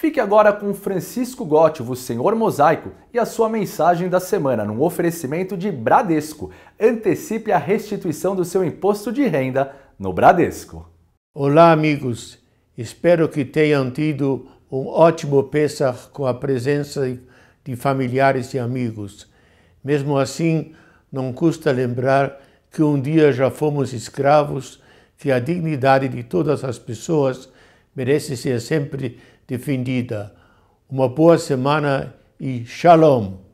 Fique agora com Francisco Gotti, o Senhor Mosaico, e a sua mensagem da semana num oferecimento de Bradesco. Antecipe a restituição do seu imposto de renda no Bradesco. Olá, amigos. Espero que tenham tido um ótimo Pesach com a presença de familiares e amigos. Mesmo assim, não custa lembrar que um dia já fomos escravos, que a dignidade de todas as pessoas merece ser sempre defendida. Uma boa semana e shalom!